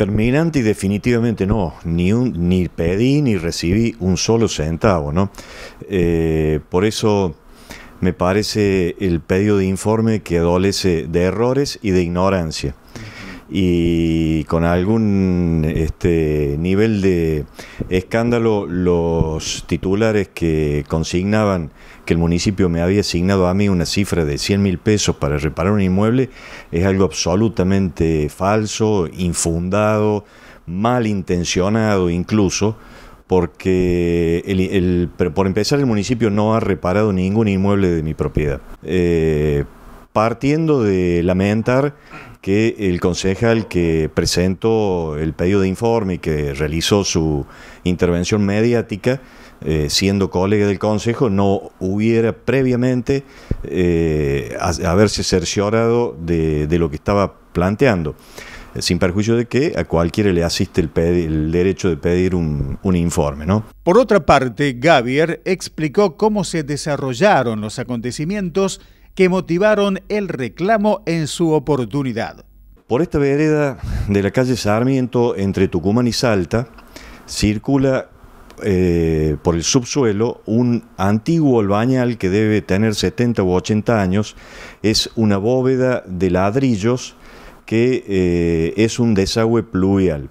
Terminante y definitivamente no, ni, pedí ni recibí un solo centavo, eh, por eso me parece el pedido de informe que adolece de errores y de ignorancia y con algún este, nivel de escándalo los titulares que consignaban que el municipio me había asignado a mí una cifra de 100 mil pesos para reparar un inmueble es algo absolutamente falso, infundado, malintencionado incluso porque el, por empezar el municipio no ha reparado ningún inmueble de mi propiedad. Eh, partiendo de lamentar que el concejal que presentó el pedido de informe y que realizó su intervención mediática, eh, siendo colega del Consejo, no hubiera previamente eh, haberse cerciorado de, lo que estaba planteando, sin perjuicio de que a cualquiera le asiste el, el derecho de pedir un, informe. ¿no? Por otra parte, Gavier explicó cómo se desarrollaron los acontecimientos que motivaron el reclamo en su oportunidad. Por esta vereda de la calle Sarmiento entre Tucumán y Salta circula eh, por el subsuelo un antiguo albañal que debe tener 70 u 80 años. Es una bóveda de ladrillos que eh, es un desagüe pluvial.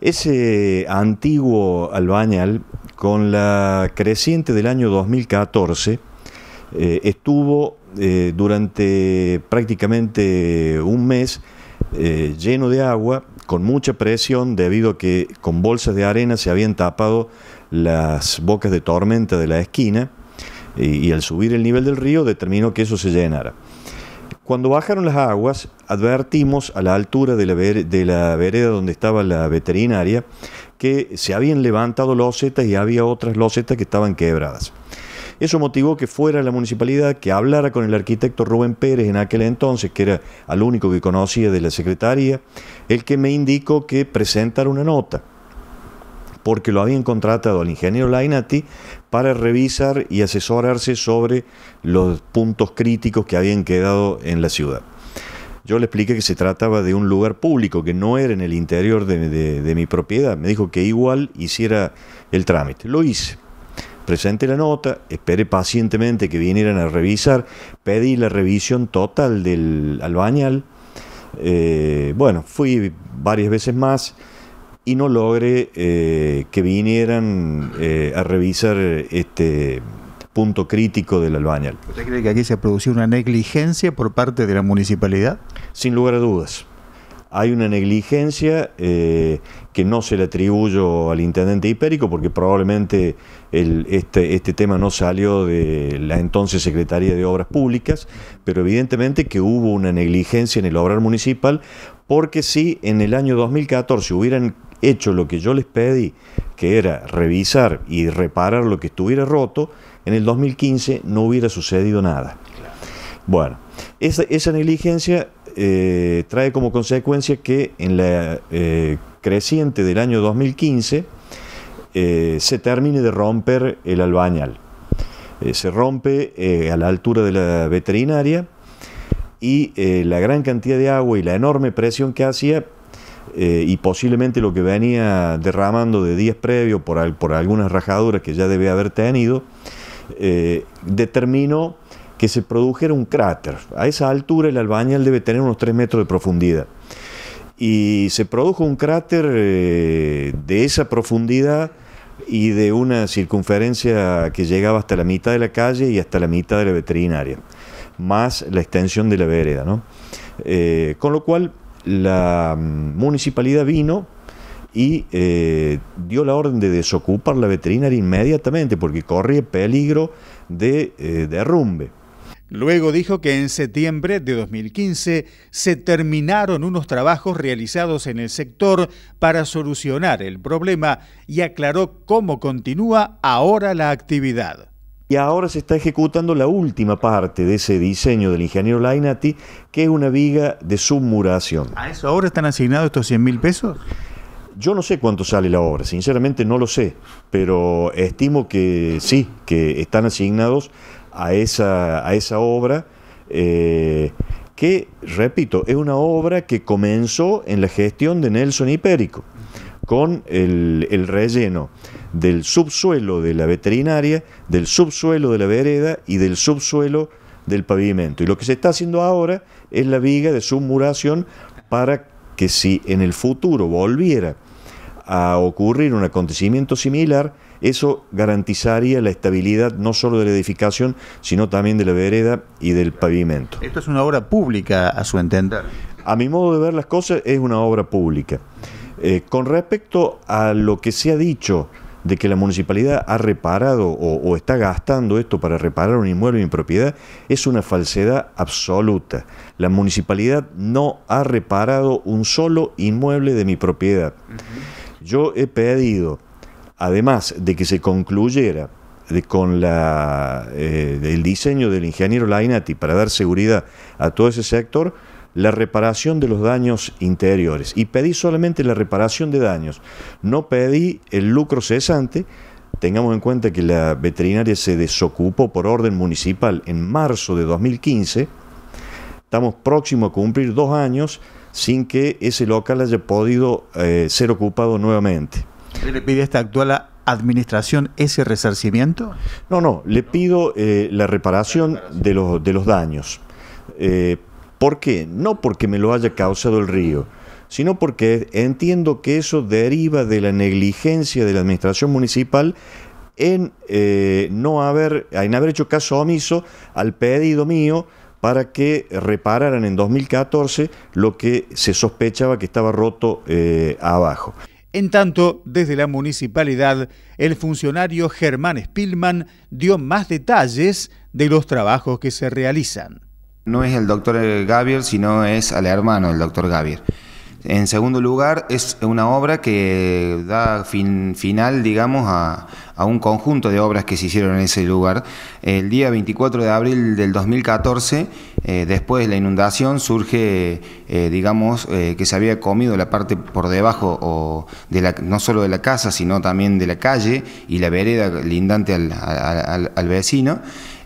Ese antiguo albañal, con la creciente del año 2014, eh, estuvo eh, durante prácticamente un mes eh, lleno de agua, con mucha presión, debido a que con bolsas de arena se habían tapado las bocas de tormenta de la esquina, y, al subir el nivel del río determinó que eso se llenara. Cuando bajaron las aguas, advertimos a la altura de la, de la vereda donde estaba la veterinaria que se habían levantado losetas y había otras losetas que estaban quebradas. Eso motivó que fuera la municipalidad que hablara con el arquitecto Rubén Pérez en aquel entonces, que era al único que conocía de la secretaría, el que me indicó que presentara una nota porque lo habían contratado al ingeniero Lainati para revisar y asesorarse sobre los puntos críticos que habían quedado en la ciudad. Yo le expliqué que se trataba de un lugar público, que no era en el interior de mi propiedad. Me dijo que igual hiciera el trámite. Lo hice presente la nota, espere pacientemente que vinieran a revisar, pedí la revisión total del albañal. Eh, bueno, fui varias veces más y no logré eh, que vinieran eh, a revisar este punto crítico del albañal. ¿Usted cree que aquí se ha producido una negligencia por parte de la municipalidad? Sin lugar a dudas hay una negligencia eh, que no se le atribuyo al intendente Hipérico porque probablemente este, este tema no salió de la entonces Secretaría de Obras Públicas, pero evidentemente que hubo una negligencia en el obrar municipal porque si en el año 2014 hubieran hecho lo que yo les pedí, que era revisar y reparar lo que estuviera roto, en el 2015 no hubiera sucedido nada. Bueno, esa, esa negligencia eh, trae como consecuencia que en la eh, creciente del año 2015 eh, se termine de romper el albañal. se rompe a la altura de la veterinaria y la gran cantidad de agua y la enorme presión que hacía y posiblemente lo que venía derramando de días previos por, por algunas rajaduras que ya debe haber tenido, determinó que se produjera un cráter. A esa altura el albañal debe tener unos 3 metros de profundidad. Y se produjo un cráter eh, de esa profundidad y de una circunferencia que llegaba hasta la mitad de la calle y hasta la mitad de la veterinaria, más la extensión de la vereda. ¿no? Eh, con lo cual la mm, municipalidad vino y eh, dio la orden de desocupar la veterinaria inmediatamente porque corría peligro de derrumbe. Luego dijo que en septiembre de 2015 se terminaron unos trabajos realizados en el sector para solucionar el problema y aclaró cómo continúa ahora la actividad. Y ahora se está ejecutando la última parte de ese diseño del ingeniero Lainati, que es una viga de submuración. ¿A eso ahora están asignados estos 100 mil pesos? Yo no sé cuánto sale la obra, sinceramente no lo sé, pero estimo que sí, que están asignados a esa, a esa obra, eh, que, repito, es una obra que comenzó en la gestión de Nelson Hipérico, con el, el relleno del subsuelo de la veterinaria, del subsuelo de la vereda y del subsuelo del pavimento. Y lo que se está haciendo ahora es la viga de submuración para que si en el futuro volviera a ocurrir un acontecimiento similar, eso garantizaría la estabilidad no solo de la edificación, sino también de la vereda y del pavimento. Esto es una obra pública, a su entender. A mi modo de ver las cosas, es una obra pública. Eh, con respecto a lo que se ha dicho de que la municipalidad ha reparado o, está gastando esto para reparar un inmueble mi propiedad es una falsedad absoluta. La municipalidad no ha reparado un solo inmueble de mi propiedad. Yo he pedido además de que se concluyera con eh, el diseño del ingeniero Lainati para dar seguridad a todo ese sector, la reparación de los daños interiores. Y pedí solamente la reparación de daños, no pedí el lucro cesante. Tengamos en cuenta que la veterinaria se desocupó por orden municipal en marzo de 2015. Estamos próximos a cumplir dos años sin que ese local haya podido eh, ser ocupado nuevamente. ¿Le pide a esta actual administración ese resarcimiento? No, no, le pido eh, la reparación de los, daños. Eh, ¿Por qué? No porque me lo haya causado el río, sino porque entiendo que eso deriva de la negligencia de la administración municipal en eh, no haber, en haber hecho caso omiso al pedido mío para que repararan en 2014 lo que se sospechaba que estaba roto abajo. En tanto, desde la municipalidad, el funcionario Germán Spillman dio más detalles de los trabajos que se realizan. No es el doctor Gavier, sino es al hermano del doctor Gavier. En segundo lugar, es una obra que da fin, final, digamos, a, un conjunto de obras que se hicieron en ese lugar. El día 24 de abril del 2014, eh, después de la inundación, surge, eh, digamos, eh, que se había comido la parte por debajo, o de la, no solo de la casa, sino también de la calle y la vereda lindante al vecino.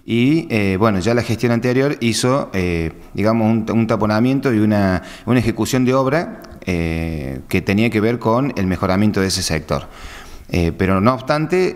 Y eh, bueno, ya la gestión anterior hizo, eh, digamos, un, taponamiento y una, ejecución de obra eh, que tenía que ver con el mejoramiento de ese sector. pero no obstante,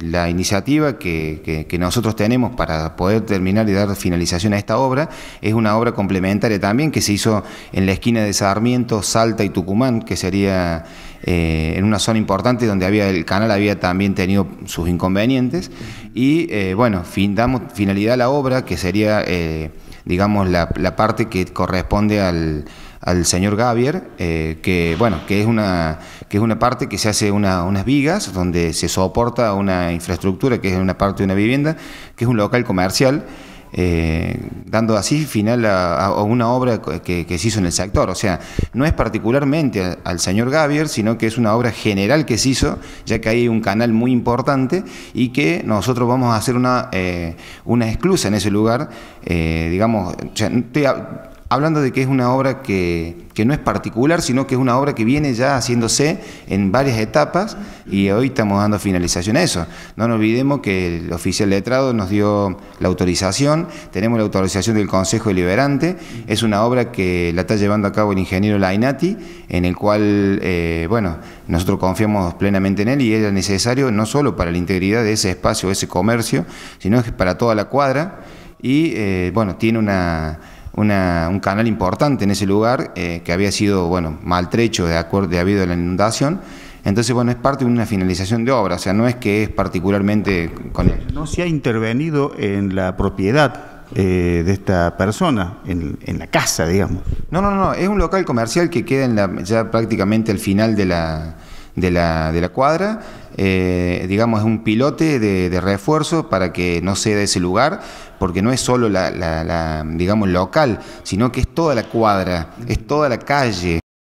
la iniciativa que, que, nosotros tenemos para poder terminar y dar finalización a esta obra es una obra complementaria también que se hizo en la esquina de Sarmiento, Salta y Tucumán, que sería eh, en una zona importante donde había el canal había también tenido sus inconvenientes. Y eh, bueno, damos finalidad a la obra, que sería, eh, digamos, la, parte que corresponde al, señor Gavier, que bueno, que es una que es una parte que se hace unas vigas donde se soporta una infraestructura que es una parte de una vivienda, que es un local comercial eh, dando así final a, una obra que, se hizo en el sector. O sea, no es particularmente al señor Gavier, sino que es una obra general que se hizo, ya que hay un canal muy importante y que nosotros vamos a hacer una, eh, una exclusa en ese lugar. Eh, digamos, hablando de que es una obra que, no es particular, sino que es una obra que viene ya haciéndose en varias etapas y hoy estamos dando finalización a eso. No nos olvidemos que el oficial letrado nos dio la autorización, tenemos la autorización del Consejo Deliberante, es una obra que la está llevando a cabo el ingeniero Lainati, en el cual, eh, bueno, nosotros confiamos plenamente en él y era necesario no solo para la integridad de ese espacio, ese comercio, sino que para toda la cuadra y, eh, bueno, tiene una un canal importante en ese lugar eh, que había sido bueno maltrecho de acuerdo de habido la inundación. Entonces, bueno, es parte de una finalización de obra, o sea, no es que es particularmente con No se ha intervenido en la propiedad eh, de esta persona, en, en, la casa, digamos. No, no, no, es un local comercial que queda en la, ya prácticamente al final de la, de la, de la cuadra. Eh, digamos, es un pilote de, refuerzo para que no ceda ese lugar, porque no es solo la, la, digamos, local, sino que es toda la cuadra, es toda la calle,